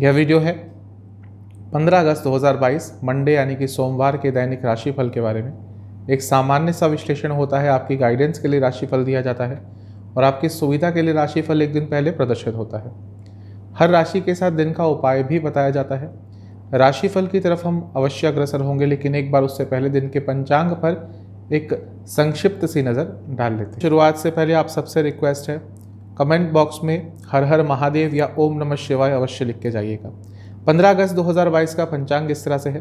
यह वीडियो है 15 अगस्त 2022 मंडे यानी कि सोमवार के दैनिक राशिफल के बारे में एक सामान्य सा विश्लेषण होता है आपकी गाइडेंस के लिए राशिफल दिया जाता है और आपकी सुविधा के लिए राशिफल एक दिन पहले प्रदर्शित होता है हर राशि के साथ दिन का उपाय भी बताया जाता है राशिफल की तरफ हम अवश्य अग्रसर होंगे लेकिन एक बार उससे पहले दिन के पंचांग पर एक संक्षिप्त सी नज़र डाल लेते हैं शुरुआत से पहले आप सबसे रिक्वेस्ट है कमेंट बॉक्स में हर हर महादेव या ओम नमः शिवाय अवश्य लिख के जाइएगा 15 अगस्त 2022 का पंचांग इस तरह से है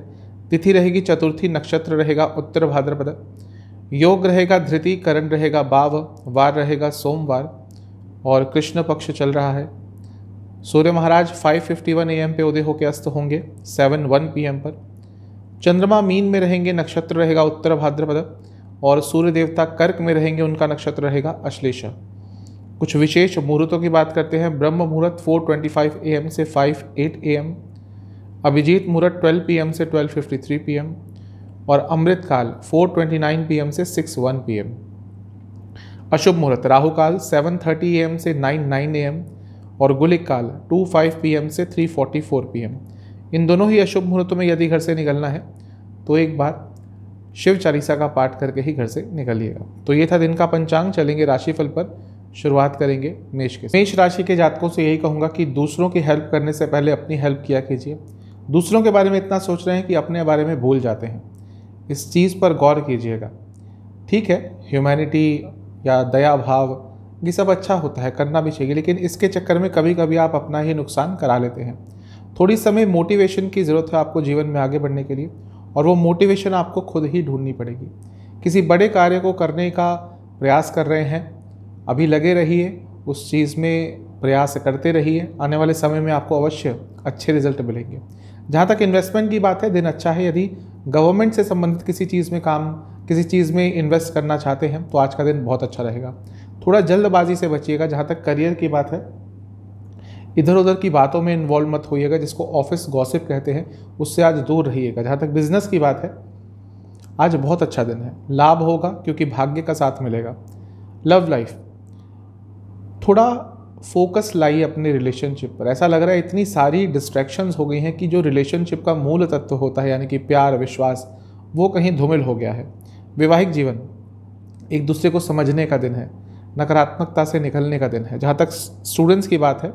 तिथि रहेगी चतुर्थी नक्षत्र रहेगा उत्तर भाद्रपद योग रहेगा धृति करण रहेगा बाव वार रहेगा सोमवार और कृष्ण पक्ष चल रहा है सूर्य महाराज 5:51 एम पे उदय होकर अस्त होंगे 7:01 एम पर चंद्रमा मीन में रहेंगे नक्षत्र रहेगा उत्तर भाद्रपद और सूर्य देवता कर्क में रहेंगे उनका नक्षत्र रहेगा अश्लेषा कुछ विशेष मुहूर्तों की बात करते हैं ब्रह्म मुहूर्त 4:25 एम से 5:08 एम अभिजीत मुहूर्त 12 पीएम से 12:53 पीएम और अमृत काल 4:29 पीएम से 6:01 पीएम अशुभ मुहूर्त राहु काल 7:30 एम से 9:09 एम और गुलिक काल 2:05 पीएम से 3:44 पीएम इन दोनों ही अशुभ मुहूर्तों में यदि घर से निकलना है तो एक बार शिव चालीसा का पाठ करके ही घर से निकलिएगा तो ये था दिन का पंचांग चलेंगे राशिफल पर शुरुआत करेंगे मेष के मेष राशि के जातकों से यही कहूँगा कि दूसरों की हेल्प करने से पहले अपनी हेल्प किया कीजिए दूसरों के बारे में इतना सोच रहे हैं कि अपने बारे में भूल जाते हैं इस चीज़ पर गौर कीजिएगा ठीक है ह्यूमैनिटी या दया भाव ये सब अच्छा होता है करना भी चाहिए लेकिन इसके चक्कर में कभी कभी आप अपना ही नुकसान करा लेते हैं थोड़ी समय मोटिवेशन की ज़रूरत है आपको जीवन में आगे बढ़ने के लिए और वो मोटिवेशन आपको खुद ही ढूंढनी पड़ेगी किसी बड़े कार्य को करने का प्रयास कर रहे हैं अभी लगे रहिए उस चीज़ में प्रयास करते रहिए आने वाले समय में आपको अवश्य अच्छे रिजल्ट मिलेंगे जहाँ तक इन्वेस्टमेंट की बात है दिन अच्छा है यदि गवर्नमेंट से संबंधित किसी चीज़ में काम किसी चीज़ में इन्वेस्ट करना चाहते हैं तो आज का दिन बहुत अच्छा रहेगा थोड़ा जल्दबाजी से बचिएगा जहाँ तक करियर की बात है इधर उधर की बातों में इन्वॉल्व मत होइएगा जिसको ऑफिस गॉसिप कहते हैं उससे आज दूर रहिएगा जहाँ तक बिजनेस की बात है आज बहुत अच्छा दिन है लाभ होगा क्योंकि भाग्य का साथ मिलेगा लव लाइफ थोड़ा फोकस लाइए अपने रिलेशनशिप पर ऐसा लग रहा है इतनी सारी डिस्ट्रैक्शंस हो गई हैं कि जो रिलेशनशिप का मूल तत्व होता है यानी कि प्यार विश्वास वो कहीं धूमिल हो गया है वैवाहिक जीवन एक दूसरे को समझने का दिन है नकारात्मकता से निकलने का दिन है जहाँ तक स्टूडेंट्स की बात है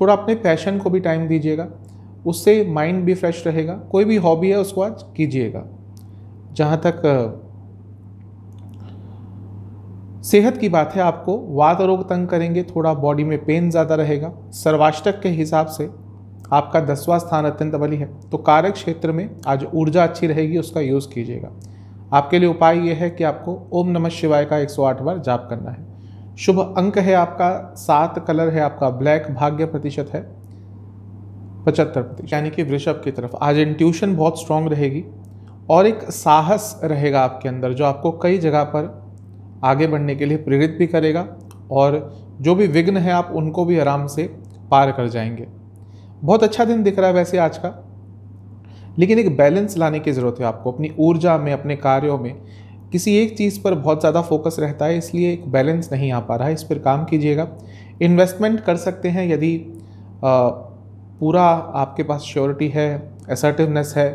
थोड़ा अपने पैशन को भी टाइम दीजिएगा उससे माइंड भी फ्रेश रहेगा कोई भी हॉबी है उसको आज कीजिएगा जहाँ तक सेहत की बात है आपको वात रोग तंग करेंगे थोड़ा बॉडी में पेन ज़्यादा रहेगा सर्वाष्टक के हिसाब से आपका दसवां स्थान अत्यंत बली है तो कारक क्षेत्र में आज ऊर्जा अच्छी रहेगी उसका यूज़ कीजिएगा आपके लिए उपाय यह है कि आपको ओम नमः शिवाय का 108 बार जाप करना है शुभ अंक है आपका सात कलर है आपका ब्लैक भाग्य प्रतिशत है पचहत्तर प्रतिशत यानी कि वृषभ की तरफ आज इंट्यूशन बहुत स्ट्रांग रहेगी और एक साहस रहेगा आपके अंदर जो आपको कई जगह पर आगे बढ़ने के लिए प्रेरित भी करेगा और जो भी विघ्न है आप उनको भी आराम से पार कर जाएंगे बहुत अच्छा दिन दिख रहा है वैसे आज का लेकिन एक बैलेंस लाने की ज़रूरत है आपको अपनी ऊर्जा में अपने कार्यों में किसी एक चीज़ पर बहुत ज़्यादा फोकस रहता है इसलिए एक बैलेंस नहीं आ पा रहा है इस पर काम कीजिएगा इन्वेस्टमेंट कर सकते हैं यदि आ, पूरा आपके पास श्योरिटी है असर्टिवनेस है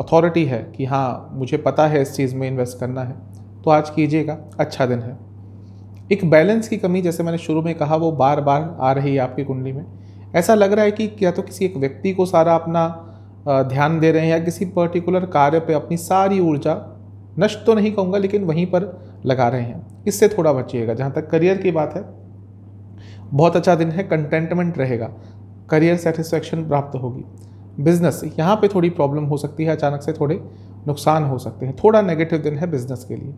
अथॉरिटी है कि हाँ मुझे पता है इस चीज़ में इन्वेस्ट करना है तो आज कीजिएगा अच्छा दिन है एक बैलेंस की कमी जैसे मैंने शुरू में कहा वो बार बार आ रही है आपकी कुंडली में ऐसा लग रहा है कि या तो किसी एक व्यक्ति को सारा अपना ध्यान दे रहे हैं या किसी पर्टिकुलर कार्य पे अपनी सारी ऊर्जा नष्ट तो नहीं कहूँगा लेकिन वहीं पर लगा रहे हैं इससे थोड़ा बचिएगा जहाँ तक करियर की बात है बहुत अच्छा दिन है कंटेंटमेंट रहेगा करियर सेटिस्फैक्शन प्राप्त होगी बिजनेस यहाँ पे थोड़ी प्रॉब्लम हो सकती है अचानक से थोड़े नुकसान हो सकते हैं थोड़ा नेगेटिव दिन है बिजनेस के लिए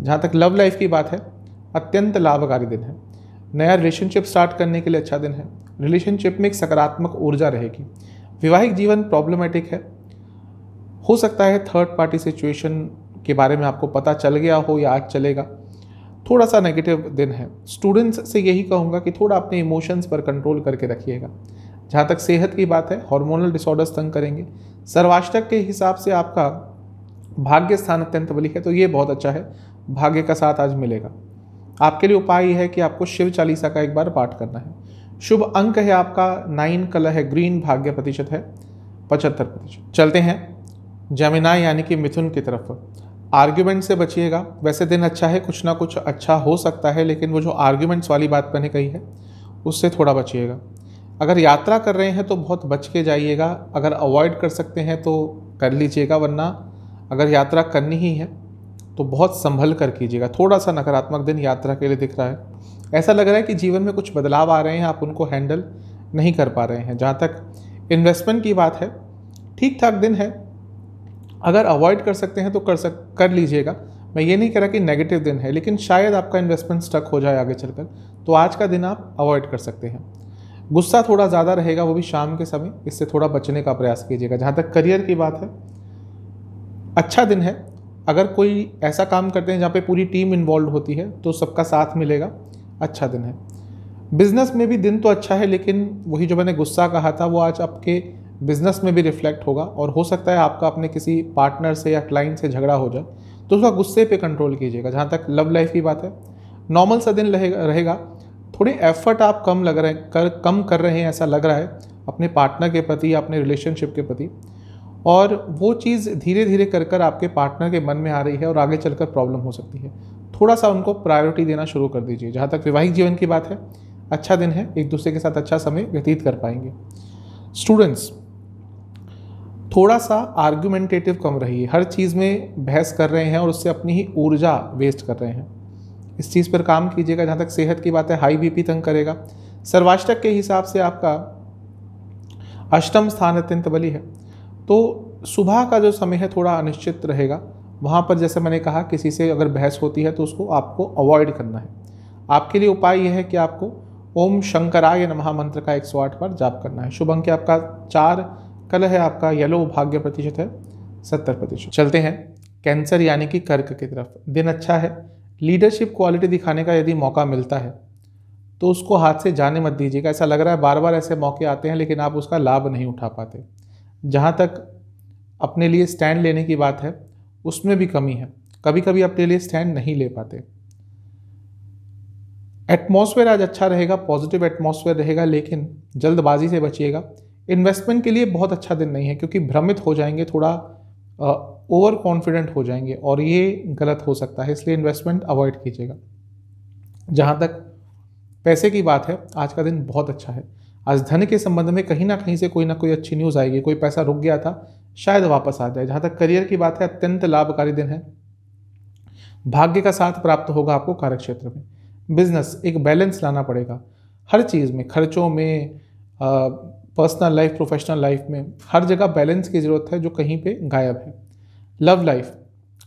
जहाँ तक लव लाइफ की बात है अत्यंत लाभकारी दिन है नया रिलेशनशिप स्टार्ट करने के लिए अच्छा दिन है रिलेशनशिप में एक सकारात्मक ऊर्जा रहेगी वैवाहिक जीवन प्रॉब्लमेटिक है हो सकता है थर्ड पार्टी सिचुएशन के बारे में आपको पता चल गया हो या आज चलेगा थोड़ा सा नेगेटिव दिन है स्टूडेंट्स से यही कहूँगा कि थोड़ा अपने इमोशंस पर कंट्रोल करके रखिएगा जहाँ तक सेहत की बात है हार्मोनल डिसऑर्डर्स तंग करेंगे सर्वाष्टक के हिसाब से आपका भाग्य स्थान अत्यंत बलिक है तो ये बहुत अच्छा है भाग्य का साथ आज मिलेगा आपके लिए उपाय है कि आपको शिव चालीसा का एक बार पाठ करना है शुभ अंक है आपका नाइन कलर है ग्रीन भाग्य प्रतिशत है पचहत्तर प्रतिशत चलते हैं जमिना यानी कि मिथुन की तरफ आर्ग्यूमेंट से बचिएगा वैसे दिन अच्छा है कुछ ना कुछ अच्छा हो सकता है लेकिन वो जो आर्ग्यूमेंट्स वाली बात मैंने कही है उससे थोड़ा बचिएगा अगर यात्रा कर रहे हैं तो बहुत बच के जाइएगा अगर अवॉइड कर सकते हैं तो कर लीजिएगा वरना अगर यात्रा करनी ही है तो बहुत संभल कर कीजिएगा थोड़ा सा नकारात्मक दिन यात्रा के लिए दिख रहा है ऐसा लग रहा है कि जीवन में कुछ बदलाव आ रहे हैं आप उनको हैंडल नहीं कर पा रहे हैं जहाँ तक इन्वेस्टमेंट की बात है ठीक ठाक दिन है अगर अवॉइड कर सकते हैं तो कर सक कर लीजिएगा मैं ये नहीं कह रहा कि नेगेटिव दिन है लेकिन शायद आपका इन्वेस्टमेंट स्टक हो जाए आगे चलकर तो आज का दिन आप अवॉइड कर सकते हैं गुस्सा थोड़ा ज़्यादा रहेगा वो भी शाम के समय इससे थोड़ा बचने का प्रयास कीजिएगा जहाँ तक करियर की बात है अच्छा दिन है अगर कोई ऐसा काम करते हैं जहाँ पे पूरी टीम इन्वॉल्व होती है तो सबका साथ मिलेगा अच्छा दिन है बिज़नेस में भी दिन तो अच्छा है लेकिन वही जो मैंने गुस्सा कहा था वो आज आपके बिज़नेस में भी रिफ्लेक्ट होगा और हो सकता है आपका अपने किसी पार्टनर से या क्लाइंट से झगड़ा हो जाए तो उसका गुस्से पे कंट्रोल कीजिएगा जहाँ तक लव लाइफ की बात है नॉर्मल सा दिन रहेगा थोड़े एफर्ट आप कम लग रहे कर कम कर रहे हैं ऐसा लग रहा है अपने पार्टनर के प्रति या अपने रिलेशनशिप के प्रति और वो चीज़ धीरे धीरे कर कर आपके पार्टनर के मन में आ रही है और आगे चलकर प्रॉब्लम हो सकती है थोड़ा सा उनको प्रायोरिटी देना शुरू कर दीजिए जहाँ तक वैवाहिक जीवन की बात है अच्छा दिन है एक दूसरे के साथ अच्छा समय व्यतीत कर पाएंगे स्टूडेंट्स थोड़ा सा आर्ग्यूमेंटेटिव कम रहिए हर चीज़ में बहस कर रहे हैं और उससे अपनी ही ऊर्जा वेस्ट कर रहे हैं इस चीज़ पर काम कीजिएगा जहाँ तक सेहत की बात है हाई बीपी तंग करेगा सर्वाष्टक के हिसाब से आपका अष्टम स्थान अत्यंत बली है तो सुबह का जो समय है थोड़ा अनिश्चित रहेगा वहाँ पर जैसे मैंने कहा किसी से अगर बहस होती है तो उसको आपको अवॉइड करना है आपके लिए उपाय यह है कि आपको ओम शंकराय नमः मंत्र का एक सौ आठ बार जाप करना है शुभ अंक आपका चार कल है आपका येलो भाग्य प्रतिशत है सत्तर प्रतिशत चलते हैं कैंसर यानी कि कर्क की तरफ दिन अच्छा है लीडरशिप क्वालिटी दिखाने का यदि मौका मिलता है तो उसको हाथ से जाने मत दीजिएगा ऐसा लग रहा है बार बार ऐसे मौके आते हैं लेकिन आप उसका लाभ नहीं उठा पाते जहाँ तक अपने लिए स्टैंड लेने की बात है उसमें भी कमी है कभी कभी अपने लिए स्टैंड नहीं ले पाते एटमॉस्फेयर आज अच्छा रहेगा पॉजिटिव एटमॉस्फेयर रहेगा लेकिन जल्दबाजी से बचिएगा इन्वेस्टमेंट के लिए बहुत अच्छा दिन नहीं है क्योंकि भ्रमित हो जाएंगे थोड़ा ओवर कॉन्फिडेंट हो जाएंगे और ये गलत हो सकता है इसलिए इन्वेस्टमेंट अवॉइड कीजिएगा जहाँ तक पैसे की बात है आज का दिन बहुत अच्छा है आज धन के संबंध में कहीं ना कहीं से कोई ना कोई अच्छी न्यूज़ आएगी कोई पैसा रुक गया था शायद वापस आ जाए जहाँ तक करियर की बात है अत्यंत लाभकारी दिन है भाग्य का साथ प्राप्त होगा आपको कार्यक्षेत्र में बिजनेस एक बैलेंस लाना पड़ेगा हर चीज़ में खर्चों में पर्सनल लाइफ प्रोफेशनल लाइफ में हर जगह बैलेंस की ज़रूरत है जो कहीं पे गायब है लव लाइफ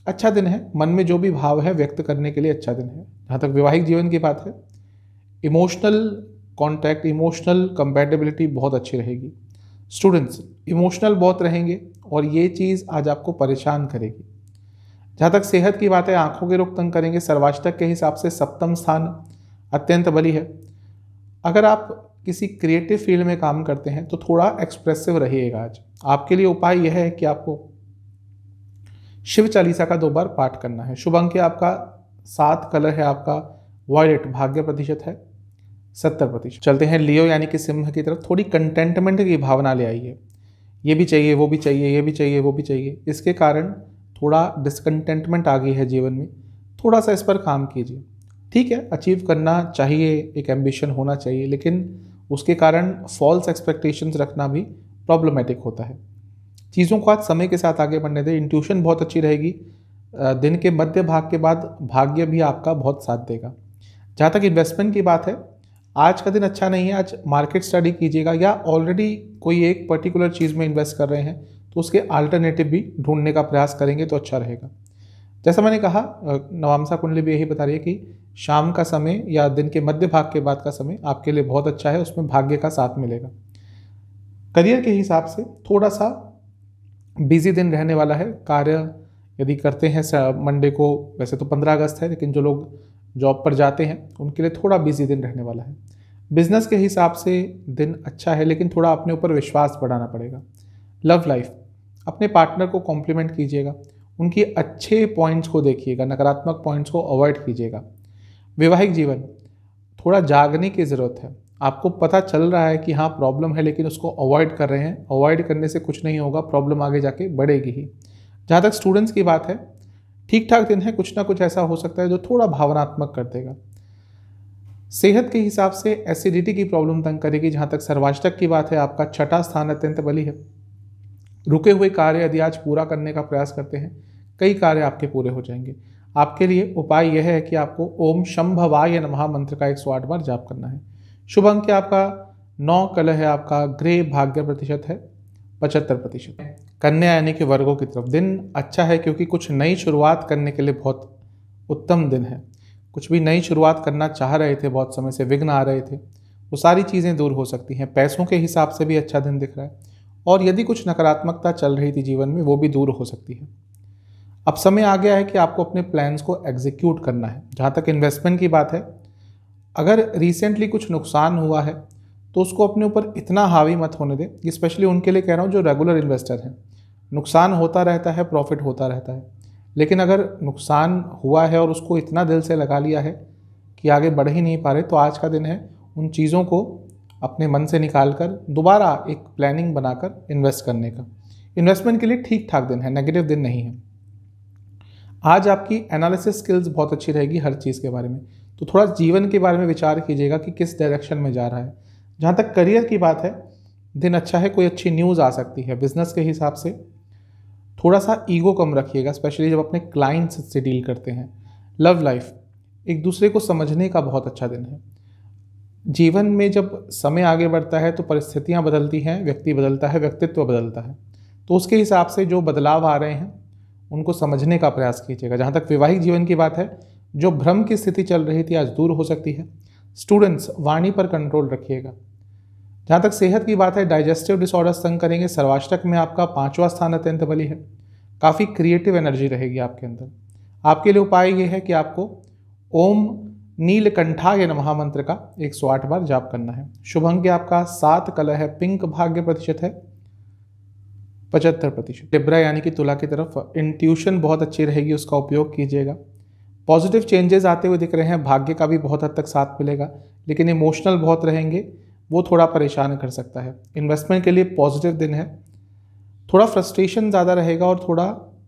अच्छा दिन है मन में जो भी भाव है व्यक्त करने के लिए अच्छा दिन है जहाँ तक वैवाहिक जीवन की बात है इमोशनल कॉन्टैक्ट इमोशनल कंपेटेबिलिटी बहुत अच्छी रहेगी स्टूडेंट्स इमोशनल बहुत रहेंगे और ये चीज़ आज आपको परेशान करेगी जहाँ तक सेहत की बात है आँखों के रोग तंग करेंगे सर्वाष्टक के हिसाब से सप्तम स्थान अत्यंत बली है अगर आप किसी क्रिएटिव फील्ड में काम करते हैं तो थोड़ा एक्सप्रेसिव रहिएगा आज आपके लिए उपाय यह है कि आपको शिव चालीसा का दो बार पाठ करना है शुभ अंक आपका सात कलर है आपका वॉयलेट भाग्य प्रतिशत है सत्तर प्रतिशत चलते हैं लियो यानी कि सिंह की तरफ थोड़ी कंटेंटमेंट की भावना ले आइए ये भी चाहिए वो भी चाहिए ये भी चाहिए वो भी चाहिए इसके कारण थोड़ा डिसकंटेंटमेंट आ गई है जीवन में थोड़ा सा इस पर काम कीजिए ठीक है अचीव करना चाहिए एक एम्बिशन होना चाहिए लेकिन उसके कारण फॉल्स एक्सपेक्टेशंस रखना भी प्रॉब्लमेटिक होता है चीज़ों को आज समय के साथ आगे बढ़ने दें इंट्यूशन बहुत अच्छी रहेगी दिन के मध्य भाग के बाद भाग्य भी आपका बहुत साथ देगा जहाँ तक इन्वेस्टमेंट की बात है आज का दिन अच्छा नहीं है आज मार्केट स्टडी कीजिएगा या ऑलरेडी कोई एक पर्टिकुलर चीज़ में इन्वेस्ट कर रहे हैं तो उसके अल्टरनेटिव भी ढूंढने का प्रयास करेंगे तो अच्छा रहेगा जैसा मैंने कहा नवामसा कुंडली भी यही बता रही है कि शाम का समय या दिन के मध्य भाग के बाद का समय आपके लिए बहुत अच्छा है उसमें भाग्य का साथ मिलेगा करियर के हिसाब से थोड़ा सा बिजी दिन रहने वाला है कार्य यदि करते हैं मंडे को वैसे तो पंद्रह अगस्त है लेकिन जो लोग जॉब पर जाते हैं उनके लिए थोड़ा बिजी दिन रहने वाला है बिजनेस के हिसाब से दिन अच्छा है लेकिन थोड़ा अपने ऊपर विश्वास बढ़ाना पड़ेगा लव लाइफ अपने पार्टनर को कॉम्प्लीमेंट कीजिएगा उनके अच्छे पॉइंट्स को देखिएगा नकारात्मक पॉइंट्स को अवॉइड कीजिएगा वैवाहिक जीवन थोड़ा जागने की ज़रूरत है आपको पता चल रहा है कि हाँ प्रॉब्लम है लेकिन उसको अवॉइड कर रहे हैं अवॉइड करने से कुछ नहीं होगा प्रॉब्लम आगे जाके बढ़ेगी ही जहाँ तक स्टूडेंट्स की बात है ठीक ठाक दिन है कुछ ना कुछ ऐसा हो सकता है जो थोड़ा भावनात्मक कर देगा सेहत के हिसाब से एसिडिटी की प्रॉब्लम तंग करेगी जहाँ तक सर्वाष्टक की बात है आपका छठा स्थान अत्यंत बली है रुके हुए कार्य यदि आज पूरा करने का प्रयास करते हैं कई कार्य आपके पूरे हो जाएंगे आपके लिए उपाय यह है कि आपको ओम शंभवाय नमः मंत्र का एक सौ आठ बार जाप करना है शुभ अंक आपका नौ कलह है आपका ग्रे भाग्य प्रतिशत है पचहत्तर प्रतिशत कन्या यानी कि वर्गों की तरफ दिन अच्छा है क्योंकि कुछ नई शुरुआत करने के लिए बहुत उत्तम दिन है कुछ भी नई शुरुआत करना चाह रहे थे बहुत समय से विघ्न आ रहे थे वो सारी चीज़ें दूर हो सकती हैं पैसों के हिसाब से भी अच्छा दिन दिख रहा है और यदि कुछ नकारात्मकता चल रही थी जीवन में वो भी दूर हो सकती है अब समय आ गया है कि आपको अपने प्लान्स को एग्जीक्यूट करना है जहाँ तक इन्वेस्टमेंट की बात है अगर रिसेंटली कुछ नुकसान हुआ है तो उसको अपने ऊपर इतना हावी मत होने दें ये स्पेशली उनके लिए कह रहा हूँ जो रेगुलर इन्वेस्टर हैं नुकसान होता रहता है प्रॉफिट होता रहता है लेकिन अगर नुकसान हुआ है और उसको इतना दिल से लगा लिया है कि आगे बढ़ ही नहीं पा रहे तो आज का दिन है उन चीज़ों को अपने मन से निकाल कर दोबारा एक प्लानिंग बनाकर इन्वेस्ट करने का इन्वेस्टमेंट के लिए ठीक ठाक दिन है नेगेटिव दिन नहीं है आज आपकी एनालिसिस स्किल्स बहुत अच्छी रहेगी हर चीज़ के बारे में तो थोड़ा जीवन के बारे में विचार कीजिएगा कि किस डायरेक्शन में जा रहा है जहाँ तक करियर की बात है दिन अच्छा है कोई अच्छी न्यूज़ आ सकती है बिज़नेस के हिसाब से थोड़ा सा ईगो कम रखिएगा स्पेशली जब अपने क्लाइंट्स से डील करते हैं लव लाइफ एक दूसरे को समझने का बहुत अच्छा दिन है जीवन में जब समय आगे बढ़ता है तो परिस्थितियाँ बदलती हैं व्यक्ति बदलता है व्यक्तित्व बदलता है तो उसके हिसाब से जो बदलाव आ रहे हैं उनको समझने का प्रयास कीजिएगा जहाँ तक वैवाहिक जीवन की बात है जो भ्रम की स्थिति चल रही थी आज दूर हो सकती है स्टूडेंट्स वाणी पर कंट्रोल रखिएगा जहाँ तक सेहत की बात है डाइजेस्टिव डिसऑर्डर्स तंग करेंगे सर्वाष्टक में आपका पाँचवा स्थान अत्यंत बली है काफ़ी क्रिएटिव एनर्जी रहेगी आपके अंदर आपके लिए उपाय ये है कि आपको ओम नीलकंठा नमः मंत्र का एक सौ आठ बार जाप करना है शुभ अंक आपका सात कलर है पिंक भाग्य प्रतिशत है पचहत्तर प्रतिशत लिब्रा यानी कि तुला की तरफ इंट्यूशन बहुत अच्छी रहेगी उसका उपयोग कीजिएगा पॉजिटिव चेंजेस आते हुए दिख रहे हैं भाग्य का भी बहुत हद तक साथ मिलेगा लेकिन इमोशनल बहुत रहेंगे वो थोड़ा परेशान कर सकता है इन्वेस्टमेंट के लिए पॉजिटिव दिन है थोड़ा फ्रस्ट्रेशन ज़्यादा रहेगा और थोड़ा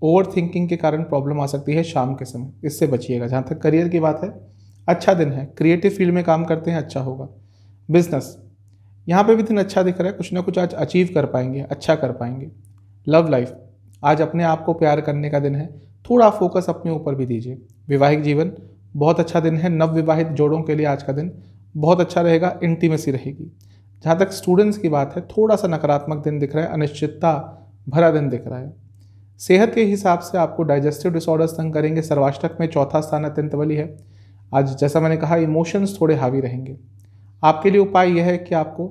ओवर थिंकिंग के कारण प्रॉब्लम आ सकती है शाम के समय इससे बचिएगा जहाँ तक करियर की बात है अच्छा दिन है क्रिएटिव फील्ड में काम करते हैं अच्छा होगा बिजनेस यहाँ पे भी दिन अच्छा दिख रहा है कुछ ना कुछ आज अचीव कर पाएंगे अच्छा कर पाएंगे लव लाइफ आज अपने आप को प्यार करने का दिन है थोड़ा फोकस अपने ऊपर भी दीजिए वैवाहिक जीवन बहुत अच्छा दिन है नवविवाहित जोड़ों के लिए आज का दिन बहुत अच्छा रहेगा इंटीमेसी रहेगी जहाँ तक स्टूडेंट्स की बात है थोड़ा सा नकारात्मक दिन दिख रहा है अनिश्चितता भरा दिन दिख रहा है सेहत के हिसाब से आपको डाइजेस्टिव डिसऑर्डर्स तंग करेंगे सर्वाष्टक में चौथा स्थान अत्यंत वाली है आज जैसा मैंने कहा इमोशंस थोड़े हावी रहेंगे आपके लिए उपाय यह है कि आपको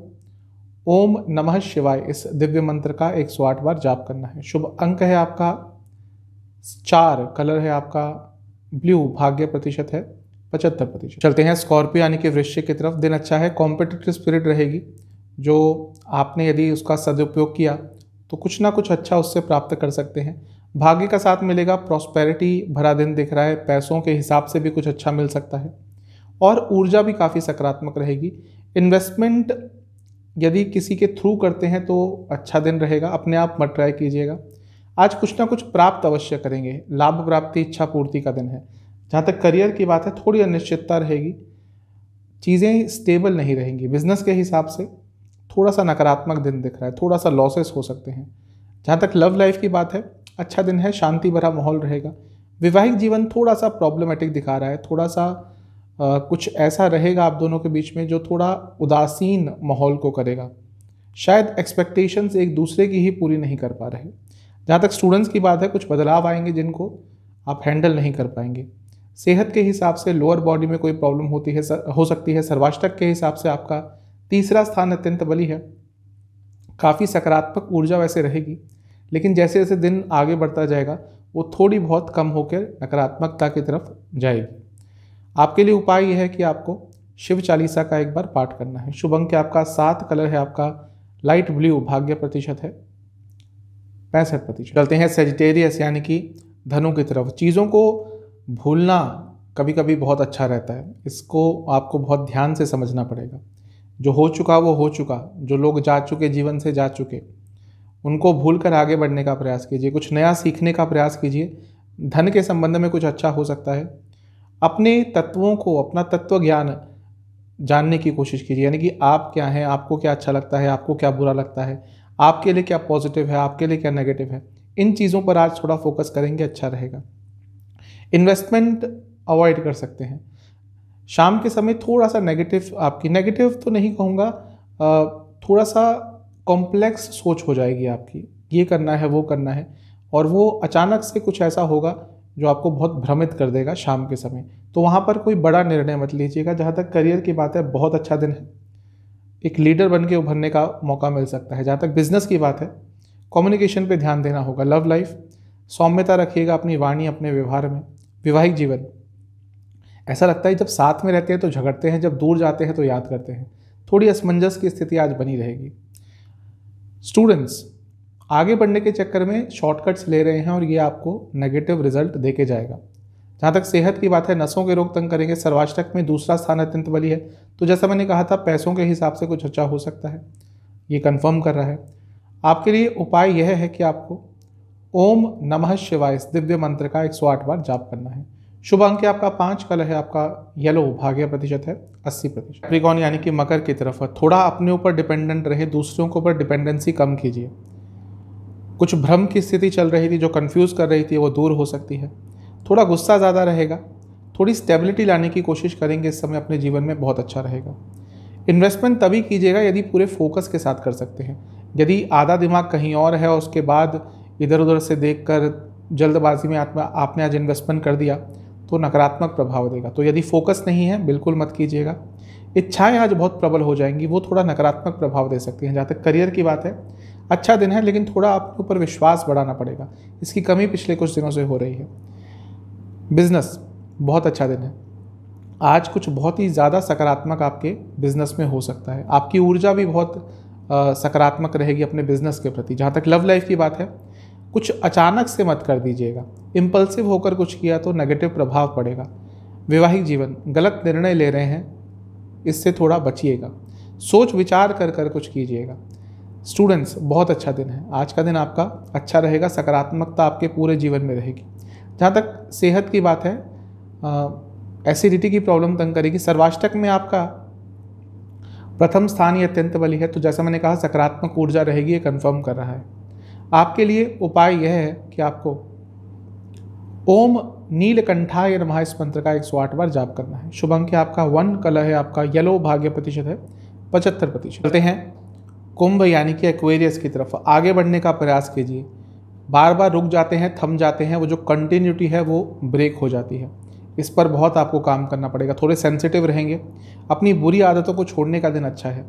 ओम नमः शिवाय इस दिव्य मंत्र का एक सौ आठ बार जाप करना है शुभ अंक है आपका चार कलर है आपका ब्लू भाग्य प्रतिशत है पचहत्तर प्रतिशत चलते हैं स्कॉर्पियो यानी कि वृश्चिक की तरफ दिन अच्छा है कॉम्पिटिटिव स्पिरिट रहेगी जो आपने यदि उसका सदुपयोग किया तो कुछ ना कुछ अच्छा उससे प्राप्त कर सकते हैं भाग्य का साथ मिलेगा प्रॉस्पेरिटी भरा दिन दिख रहा है पैसों के हिसाब से भी कुछ अच्छा मिल सकता है और ऊर्जा भी काफ़ी सकारात्मक रहेगी इन्वेस्टमेंट यदि किसी के थ्रू करते हैं तो अच्छा दिन रहेगा अपने आप मत ट्राई कीजिएगा आज कुछ ना कुछ प्राप्त अवश्य करेंगे लाभ प्राप्ति इच्छा पूर्ति का दिन है जहाँ तक करियर की बात है थोड़ी अनिश्चितता रहेगी चीज़ें स्टेबल नहीं रहेंगी बिजनेस के हिसाब से थोड़ा सा नकारात्मक दिन दिख रहा है थोड़ा सा लॉसेस हो सकते हैं जहाँ तक लव लाइफ की बात है अच्छा दिन है शांति भरा माहौल रहेगा वैवाहिक जीवन थोड़ा सा प्रॉब्लमेटिक दिखा रहा है थोड़ा सा आ, कुछ ऐसा रहेगा आप दोनों के बीच में जो थोड़ा उदासीन माहौल को करेगा शायद एक्सपेक्टेशंस एक दूसरे की ही पूरी नहीं कर पा रहे जहाँ तक स्टूडेंट्स की बात है कुछ बदलाव आएंगे जिनको आप हैंडल नहीं कर पाएंगे सेहत के हिसाब से लोअर बॉडी में कोई प्रॉब्लम होती है हो सकती है सर्वाष्टक के हिसाब से आपका तीसरा स्थान अत्यंत बली है काफ़ी सकारात्मक ऊर्जा वैसे रहेगी लेकिन जैसे जैसे दिन आगे बढ़ता जाएगा वो थोड़ी बहुत कम होकर नकारात्मकता की तरफ जाएगी आपके लिए उपाय यह है कि आपको शिव चालीसा का एक बार पाठ करना है शुभ अंक आपका सात कलर है आपका लाइट ब्लू भाग्य प्रतिशत है पैंसठ प्रतिशत चलते हैं सेजिटेरियस यानी कि धनु की तरफ चीज़ों को भूलना कभी कभी बहुत अच्छा रहता है इसको आपको बहुत ध्यान से समझना पड़ेगा जो हो चुका वो हो चुका जो लोग जा चुके जीवन से जा चुके उनको भूल कर आगे बढ़ने का प्रयास कीजिए कुछ नया सीखने का प्रयास कीजिए धन के संबंध में कुछ अच्छा हो सकता है अपने तत्वों को अपना तत्व ज्ञान जानने की कोशिश कीजिए यानी कि आप क्या हैं आपको क्या अच्छा लगता है आपको क्या बुरा लगता है आपके लिए क्या पॉजिटिव है आपके लिए क्या नेगेटिव है इन चीज़ों पर आज थोड़ा फोकस करेंगे अच्छा रहेगा इन्वेस्टमेंट अवॉइड कर सकते हैं शाम के समय थोड़ा सा नेगेटिव आपकी नेगेटिव तो नहीं कहूँगा थोड़ा सा कॉम्प्लेक्स सोच हो जाएगी आपकी ये करना है वो करना है और वो अचानक से कुछ ऐसा होगा जो आपको बहुत भ्रमित कर देगा शाम के समय तो वहाँ पर कोई बड़ा निर्णय मत लीजिएगा जहाँ तक करियर की बात है बहुत अच्छा दिन है एक लीडर बन के उभरने का मौका मिल सकता है जहाँ तक बिजनेस की बात है कम्युनिकेशन पे ध्यान देना होगा लव लाइफ सौम्यता रखिएगा अपनी वाणी अपने व्यवहार में विवाहिक जीवन ऐसा लगता है जब साथ में रहते हैं तो झगड़ते हैं जब दूर जाते हैं तो याद करते हैं थोड़ी असमंजस की स्थिति आज बनी रहेगी स्टूडेंट्स आगे बढ़ने के चक्कर में शॉर्टकट्स ले रहे हैं और ये आपको नेगेटिव रिजल्ट दे के जाएगा जहाँ तक सेहत की बात है नसों के रोग तंग करेंगे सर्वाष्टक में दूसरा स्थान अत्यंत बली है तो जैसा मैंने कहा था पैसों के हिसाब से कुछ अच्छा हो सकता है ये कंफर्म कर रहा है आपके लिए उपाय यह है कि आपको ओम नमः शिवाय इस दिव्य मंत्र का एक आठ बार जाप करना है शुभ अंक आपका पाँच कलर है आपका येलो भाग्य प्रतिशत है अस्सी प्रतिशत त्रिकोण यानी कि मकर की तरफ थोड़ा अपने ऊपर डिपेंडेंट रहे दूसरों के ऊपर डिपेंडेंसी कम कीजिए कुछ भ्रम की स्थिति चल रही थी जो कंफ्यूज कर रही थी वो दूर हो सकती है थोड़ा गुस्सा ज़्यादा रहेगा थोड़ी स्टेबिलिटी लाने की कोशिश करेंगे इस समय अपने जीवन में बहुत अच्छा रहेगा इन्वेस्टमेंट तभी कीजिएगा यदि पूरे फोकस के साथ कर सकते हैं यदि आधा दिमाग कहीं और है और उसके बाद इधर उधर से देख कर जल्दबाजी में आत्मा आपने आज इन्वेस्टमेंट कर दिया तो नकारात्मक प्रभाव देगा तो यदि फोकस नहीं है बिल्कुल मत कीजिएगा इच्छाएं आज बहुत प्रबल हो जाएंगी वो थोड़ा नकारात्मक प्रभाव दे सकती हैं जहाँ तक करियर की बात है अच्छा दिन है लेकिन थोड़ा आपके ऊपर विश्वास बढ़ाना पड़ेगा इसकी कमी पिछले कुछ दिनों से हो रही है बिजनेस बहुत अच्छा दिन है आज कुछ बहुत ही ज़्यादा सकारात्मक आपके बिजनेस में हो सकता है आपकी ऊर्जा भी बहुत सकारात्मक रहेगी अपने बिजनेस के प्रति जहाँ तक लव लाइफ की बात है कुछ अचानक से मत कर दीजिएगा इम्पल्सिव होकर कुछ किया तो नेगेटिव प्रभाव पड़ेगा वैवाहिक जीवन गलत निर्णय ले रहे हैं इससे थोड़ा बचिएगा सोच विचार कर कर कुछ कीजिएगा स्टूडेंट्स बहुत अच्छा दिन है आज का दिन आपका अच्छा रहेगा सकारात्मकता आपके पूरे जीवन में रहेगी जहाँ तक सेहत की बात है एसिडिटी की प्रॉब्लम तंग करेगी सर्वाष्टक में आपका प्रथम स्थान ही अत्यंत बली है तो जैसा मैंने कहा सकारात्मक ऊर्जा रहेगी ये कन्फर्म कर रहा है आपके लिए उपाय यह है कि आपको ओम या नमः इस मंत्र का एक सौ आठ बार जाप करना है शुभ अंक आपका वन कलर है आपका येलो भाग्य प्रतिशत है पचहत्तर प्रतिशत चलते हैं कुंभ यानी कि एक्वेरियस की तरफ आगे बढ़ने का प्रयास कीजिए बार बार रुक जाते हैं थम जाते हैं वो जो कंटिन्यूटी है वो ब्रेक हो जाती है इस पर बहुत आपको काम करना पड़ेगा थोड़े सेंसिटिव रहेंगे अपनी बुरी आदतों को छोड़ने का दिन अच्छा है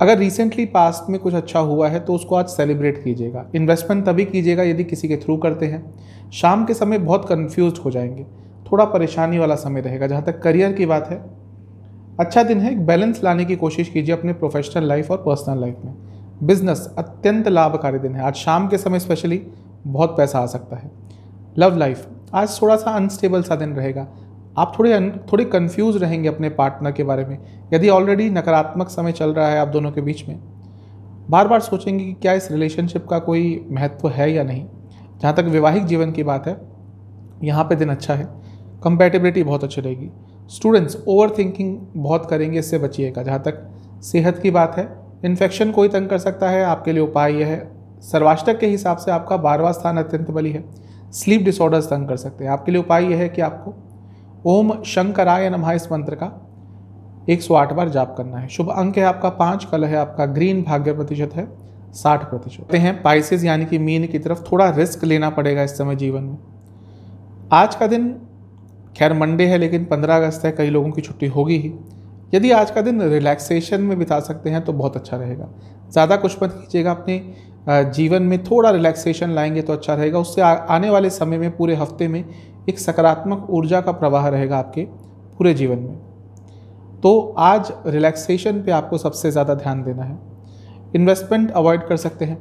अगर रिसेंटली पास्ट में कुछ अच्छा हुआ है तो उसको आज सेलिब्रेट कीजिएगा इन्वेस्टमेंट तभी कीजिएगा यदि किसी के थ्रू करते हैं शाम के समय बहुत कन्फ्यूज हो जाएंगे थोड़ा परेशानी वाला समय रहेगा जहाँ तक करियर की बात है अच्छा दिन है एक बैलेंस लाने की कोशिश कीजिए अपने प्रोफेशनल लाइफ और पर्सनल लाइफ में बिजनेस अत्यंत लाभकारी दिन है आज शाम के समय स्पेशली बहुत पैसा आ सकता है लव लाइफ आज थोड़ा सा अनस्टेबल सा दिन रहेगा आप थोड़े थोड़े कन्फ्यूज रहेंगे अपने पार्टनर के बारे में यदि ऑलरेडी नकारात्मक समय चल रहा है आप दोनों के बीच में बार बार सोचेंगे कि क्या इस रिलेशनशिप का कोई महत्व है या नहीं जहाँ तक वैवाहिक जीवन की बात है यहाँ पे दिन अच्छा है कंपेटेबिलिटी बहुत अच्छी रहेगी स्टूडेंट्स ओवर थिंकिंग बहुत करेंगे इससे बचिएगा जहाँ तक सेहत की बात है इन्फेक्शन कोई तंग कर सकता है आपके लिए उपाय यह है सर्वाष्टक के हिसाब से आपका बारवा स्थान अत्यंत बली है स्लीप डिसऑर्डर्स तंग कर सकते हैं आपके लिए उपाय यह है कि आपको ओम शंकराय नमः इस मंत्र का 108 बार जाप करना है शुभ अंक है आपका पाँच कल है आपका ग्रीन भाग्य प्रतिशत है साठ प्रतिशत हैं पाइसिस यानी कि मीन की तरफ थोड़ा रिस्क लेना पड़ेगा इस समय जीवन में आज का दिन खैर मंडे है लेकिन पंद्रह अगस्त है कई लोगों की छुट्टी होगी ही यदि आज का दिन रिलैक्सेशन में बिता सकते हैं तो बहुत अच्छा रहेगा ज़्यादा कुछ मत कीजिएगा अपने जीवन में थोड़ा रिलैक्सेशन लाएंगे तो अच्छा रहेगा उससे आ, आने वाले समय में पूरे हफ्ते में एक सकारात्मक ऊर्जा का प्रवाह रहेगा आपके पूरे जीवन में तो आज रिलैक्सेशन पे आपको सबसे ज़्यादा ध्यान देना है इन्वेस्टमेंट अवॉइड कर सकते हैं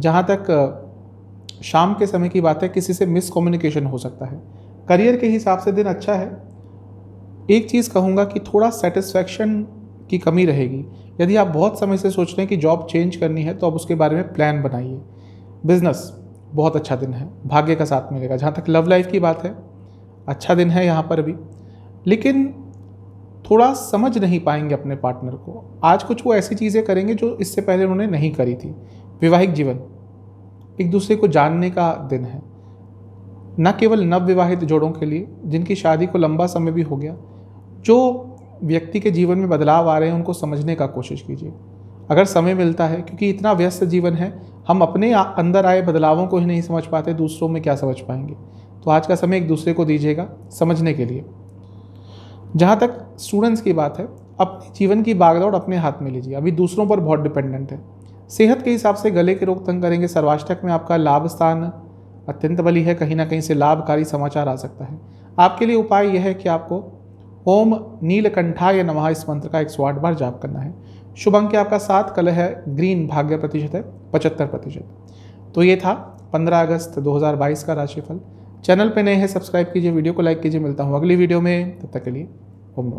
जहाँ तक शाम के समय की बात है किसी से मिसकम्युनिकेशन हो सकता है करियर के हिसाब से दिन अच्छा है एक चीज़ कहूँगा कि थोड़ा सेटिस्फैक्शन की कमी रहेगी यदि आप बहुत समय से सोच रहे हैं कि जॉब चेंज करनी है तो आप उसके बारे में प्लान बनाइए बिजनेस बहुत अच्छा दिन है भाग्य का साथ मिलेगा जहाँ तक लव लाइफ की बात है अच्छा दिन है यहाँ पर भी लेकिन थोड़ा समझ नहीं पाएंगे अपने पार्टनर को आज कुछ वो ऐसी चीज़ें करेंगे जो इससे पहले उन्होंने नहीं करी थी वैवाहिक जीवन एक दूसरे को जानने का दिन है न केवल नवविवाहित जोड़ों के लिए जिनकी शादी को लंबा समय भी हो गया जो व्यक्ति के जीवन में बदलाव आ रहे हैं उनको समझने का कोशिश कीजिए अगर समय मिलता है क्योंकि इतना व्यस्त जीवन है हम अपने अंदर आए बदलावों को ही नहीं समझ पाते दूसरों में क्या समझ पाएंगे तो आज का समय एक दूसरे को दीजिएगा समझने के लिए जहाँ तक स्टूडेंट्स की बात है अपने जीवन की बागदौड़ अपने हाथ में लीजिए अभी दूसरों पर बहुत डिपेंडेंट है सेहत के हिसाब से गले के रोग तंग करेंगे सर्वाष्टक में आपका लाभ स्थान अत्यंत बली है कहीं ना कहीं से लाभकारी समाचार आ सकता है आपके लिए उपाय यह है कि आपको ओम नीलकंठा या नमः इस मंत्र का एक सौ आठ बार जाप करना है शुभ अंक आपका सात कलर है ग्रीन भाग्य प्रतिशत है पचहत्तर प्रतिशत तो ये था 15 अगस्त 2022 का राशिफल चैनल पे नए हैं सब्सक्राइब कीजिए वीडियो को लाइक कीजिए मिलता हूँ अगली वीडियो में तब तक के लिए ओम